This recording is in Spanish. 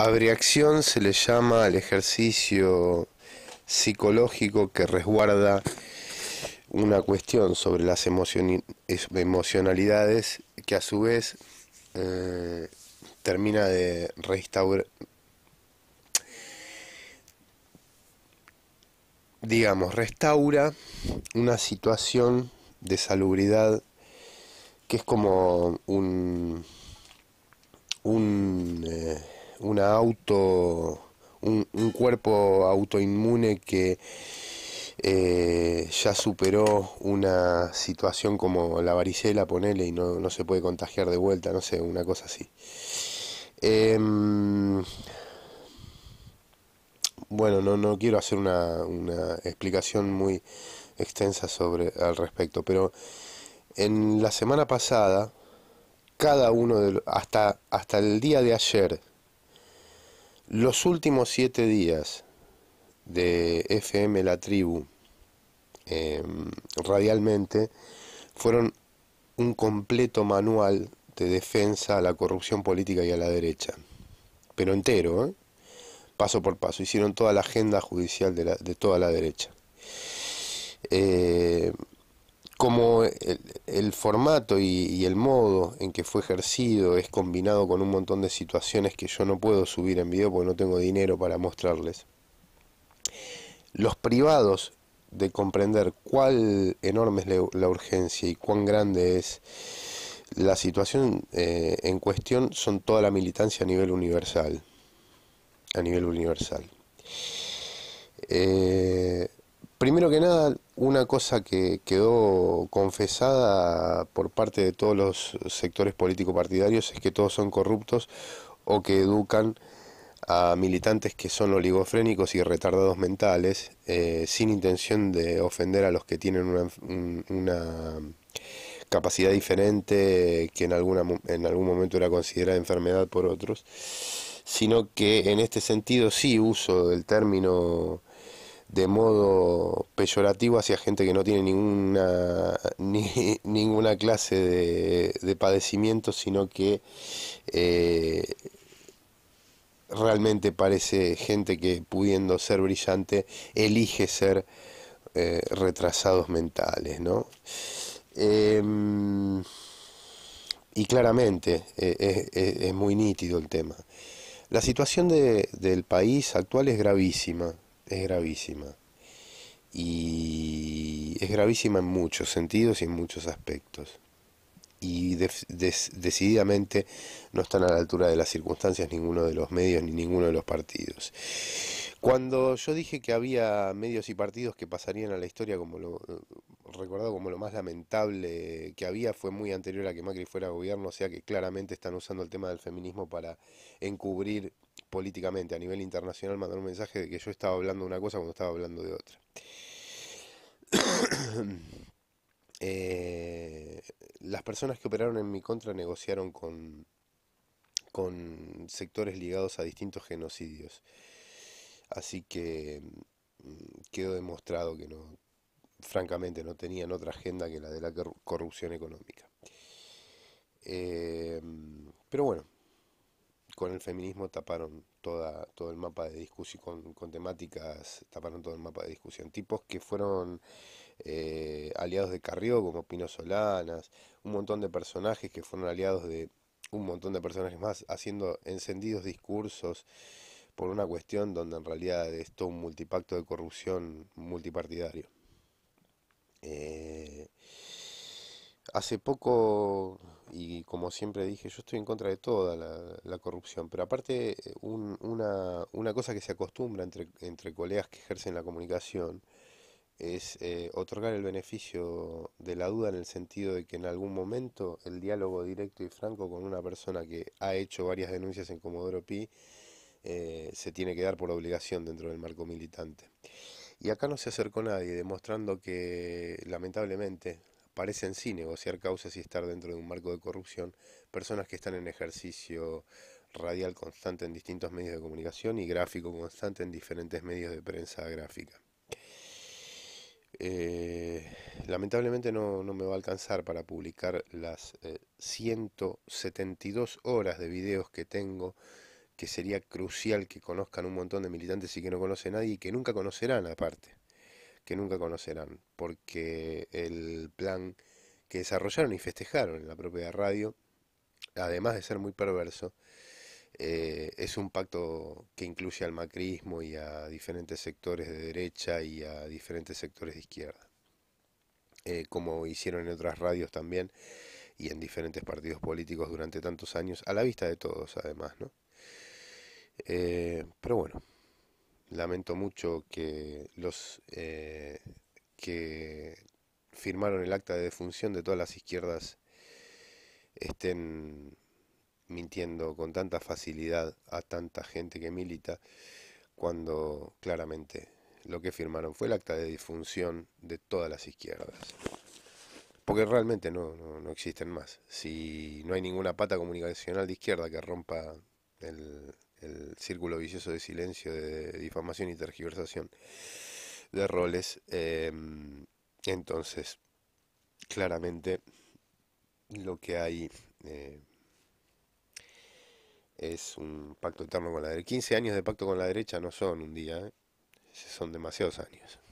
Abreacción se le llama al ejercicio psicológico que resguarda una cuestión sobre las emocionalidades que a su vez eh, termina de restaurar, digamos, restaura una situación de salubridad que es como un, eh, una auto, un, cuerpo autoinmune que eh, ya superó una situación como la varicela, ponele, y no, se puede contagiar de vuelta, no sé, una cosa así. Em, bueno, no, no quiero hacer una, una explicación muy extensa sobre al respecto, pero en la semana pasada, cada uno de hasta, hasta el día de ayer, los últimos siete días de FM La Tribu em, radialmente fueron un completo manual de defensa a la corrupción política y a la derecha, pero entero, ¿eh? paso por paso. Hicieron toda la agenda judicial de, de toda la derecha. Eh, como el, formato y, el modo en que fue ejercido es combinado con un montón de situaciones que yo no puedo subir en video porque no tengo dinero para mostrarles, los privados de comprender cuál enorme es la, urgencia y cuán grande es la situación eh, en cuestión son toda la militancia a nivel universal. A nivel universal. Eh, Primero que nada, una cosa que quedó confesada por parte de todos los sectores político-partidarios es que todos son corruptos o que educan a militantes que son oligofrénicos y retardados mentales, eh, sin intención de ofender a los que tienen una, capacidad diferente que en, alguna, en algún momento era considerada enfermedad por otros, sino que en este sentido sí uso del término de modo peyorativo hacia gente que no tiene ninguna, ninguna clase de, padecimiento, sino que eh, realmente parece gente que pudiendo ser brillante, elige ser eh, retrasados mentales. ¿no? Em, y claramente eh, es, es, muy nítido el tema. La situación de, del país actual es gravísima es gravísima. Y es gravísima en muchos sentidos y en muchos aspectos. Y decididamente no están a la altura de las circunstancias ninguno de los medios ni ninguno de los partidos. Cuando yo dije que había medios y partidos que pasarían a la historia como lo eh, recordado como lo más lamentable que había, fue muy anterior a que Macri fuera gobierno, o sea que claramente están usando el tema del feminismo para encubrir políticamente a nivel internacional mandaron un mensaje de que yo estaba hablando de una cosa cuando estaba hablando de otra. Eh, las personas que operaron en mi contra negociaron con, con sectores ligados a distintos genocidios. Así que mm, quedó demostrado que no, francamente, no tenían otra agenda que la de la corrupción económica. Eh, pero bueno, con el feminismo taparon toda, todo el mapa de discusión, con, temáticas taparon todo el mapa de discusión. Tipos que fueron eh, aliados de Carrió, como Pino Solanas, un montón de personajes que fueron aliados de un montón de personajes más, haciendo encendidos discursos por una cuestión donde en realidad es todo un multipacto de corrupción multipartidario. Eh, hace poco y como siempre dije, yo estoy en contra de toda la, corrupción, pero aparte eh, una, una, cosa que se acostumbra entre, entre colegas que ejercen la comunicación es eh, otorgar el beneficio de la duda en el sentido de que en algún momento el diálogo directo y franco con una persona que ha hecho varias denuncias en Comodoro Pi eh, se tiene que dar por obligación dentro del marco militante. Y acá no se acercó nadie, demostrando que lamentablemente en sí negociar causas y estar dentro de un marco de corrupción, personas que están en ejercicio radial constante en distintos medios de comunicación y gráfico constante en diferentes medios de prensa gráfica. Eh, lamentablemente no, me va a alcanzar para publicar las 172 eh, horas de videos que tengo, que sería crucial que conozcan un montón de militantes y que no conoce nadie y que nunca conocerán aparte que nunca conocerán, porque el plan que desarrollaron y festejaron en la propia radio, además de ser muy perverso, eh, es un pacto que incluye al macrismo y a diferentes sectores de derecha y a diferentes sectores de izquierda, eh, como hicieron en otras radios también y en diferentes partidos políticos durante tantos años, a la vista de todos además, ¿no? Eh, pero bueno, Lamento mucho que los eh, que firmaron el acta de defunción de todas las izquierdas estén mintiendo con tanta facilidad a tanta gente que milita cuando claramente lo que firmaron fue el acta de difunción de todas las izquierdas. Porque realmente no, no existen más. Si no hay ninguna pata comunicacional de izquierda que rompa el, el círculo vicioso de silencio, de difamación y tergiversación de roles. Em, entonces, claramente lo que hay eh, es un pacto eterno con la derecha. 15 años de pacto con la derecha no son un día, eh, son demasiados años.